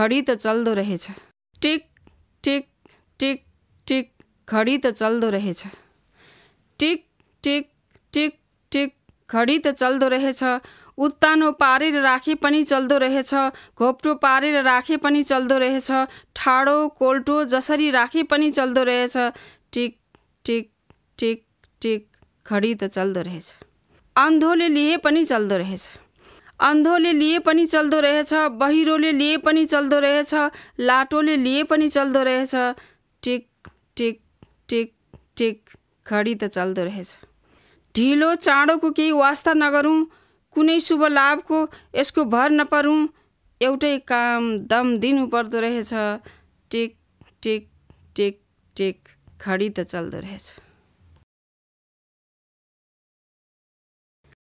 घडी त चल्दो रहेछ टिक टिक टिक टिक घडी त चल्दो रहेछ टिक टिक टिक टिक घडी त चल्दो रहेछ उत्तानो पारेर राखे पनि चल्दो रहेछ घोप्टो पारेर राखे पनि चल्दो रहेछ ठाडो कोल्टो जसरी राखे पनि चल्दो रहेछ टिक टिक टिक टिक घडी त चल्दो रहेछ अन्धोले लिए पनि चल्दो रहेछ अन्धोले लिए पनि चल्दो रहेछ बहिरोले लिए पनि चल्दो रहेछ लाटोले लिए पनि चल्दो रहेछ टिक टिक टिक टिक घडी त चल्दो रहेछ ढिलो चाँडोको केही वास्ता नगरौँ कुनै शुभ लाभको यसको भर नपरौँ एउटै काम दम दिनु पर्दो रहेछ टिक टिक टिक टिक घडी त चल्दो रहेछ